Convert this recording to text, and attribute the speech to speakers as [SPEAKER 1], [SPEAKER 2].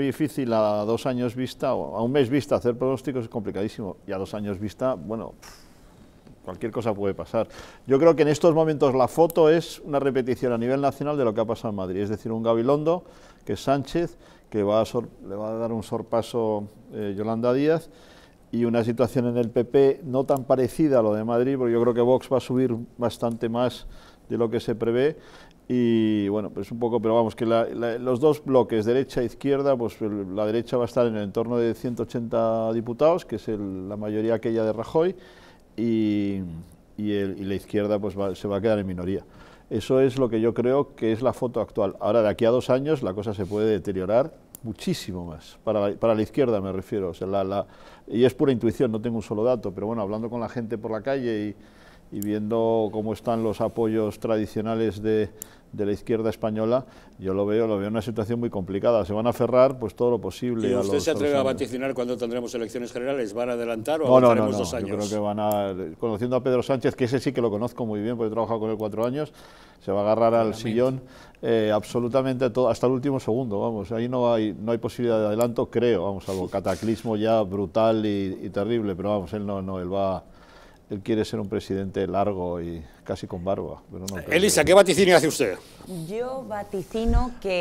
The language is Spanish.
[SPEAKER 1] Muy difícil a dos años vista, o a un mes vista, hacer pronósticos es complicadísimo. Y a dos años vista, bueno, cualquier cosa puede pasar. Yo creo que en estos momentos la foto es una repetición a nivel nacional de lo que ha pasado en Madrid. Es decir, un Gabilondo, que es Sánchez, que le va a dar un sorpaso eh, Yolanda Díaz, y una situación en el PP no tan parecida a lo de Madrid, porque yo creo que Vox va a subir bastante más de lo que se prevé. Y bueno, pues un poco, pero vamos, que los dos bloques, derecha e izquierda, pues la derecha va a estar en el entorno de 180 diputados, que es la mayoría aquella de Rajoy, y, la izquierda pues se va a quedar en minoría. Eso es lo que yo creo que es la foto actual. Ahora, de aquí a dos años, la cosa se puede deteriorar muchísimo más, para la, para la izquierda me refiero. O sea, la, y es pura intuición, no tengo un solo dato, pero bueno, hablando con la gente por la calle y y viendo cómo están los apoyos tradicionales de, de la izquierda española, yo lo veo, lo veo en una situación muy complicada. Se van a aferrar pues todo lo posible. ¿Y usted se atreve a,
[SPEAKER 2] vaticinar cuándo tendremos elecciones generales? ¿Van a adelantar o no, avanzaremos dos años? Yo creo
[SPEAKER 1] que van a, conociendo a Pedro Sánchez, que ese sí que lo conozco muy bien, porque he trabajado con él cuatro años, se va a agarrar al sillón eh, absolutamente todo, hasta el último segundo, vamos. Ahí no hay, no hay posibilidad de adelanto, creo, vamos, algo cataclismo ya brutal y, y terrible, pero vamos, él no, no, él va él quiere ser un presidente largo y casi con barba. Elisa, ¿qué vaticinio hace usted? Yo vaticino que...